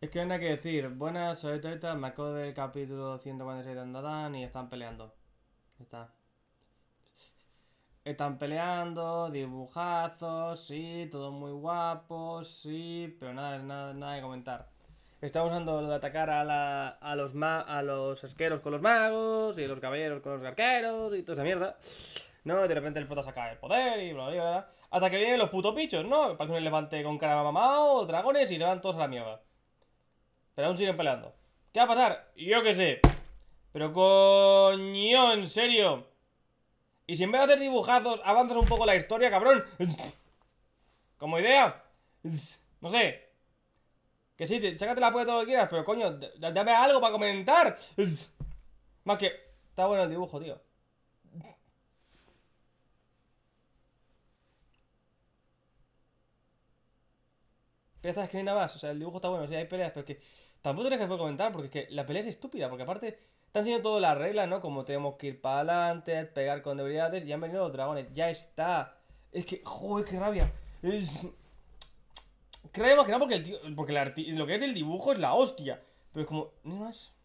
Es que no hay nada que decir. Buenas, soy Toita. Me acuerdo del capítulo 146 de Andadan y están peleando. Está. Están peleando, dibujazos, sí, todo muy guapo, sí, pero nada, nada, nada de comentar. Está usando lo de atacar a, la, a, los ma a los arqueros con los magos y los caballeros con los arqueros y toda esa mierda. No, de repente el puto saca el poder y bla, bla, bla. Hasta que vienen los putos bichos, ¿no? Parece un elefante con cara mamado, dragones y se van todos a la mierda. Pero aún siguen peleando. ¿Qué va a pasar? Yo qué sé. Pero coño, en serio. Y si en vez de hacer dibujazos, avanzas un poco la historia, cabrón. Como idea. No sé. Que sí, sácate la puerta todo lo que quieras, pero coño, dame algo para comentar. Más que. Está bueno el dibujo, tío. que que escribir nada más. O sea, el dibujo está bueno, si hay peleas, pero que tampoco tenés que comentar, porque es que la pelea es estúpida, porque aparte están haciendo todas las reglas, ¿no? Como tenemos que ir para adelante, pegar con debilidades, y han venido los dragones, ya está. Es que, joder, qué rabia. Es. Creo imaginar porque, el tío, porque la, lo que es el dibujo es la hostia. Pero es como, Ni más.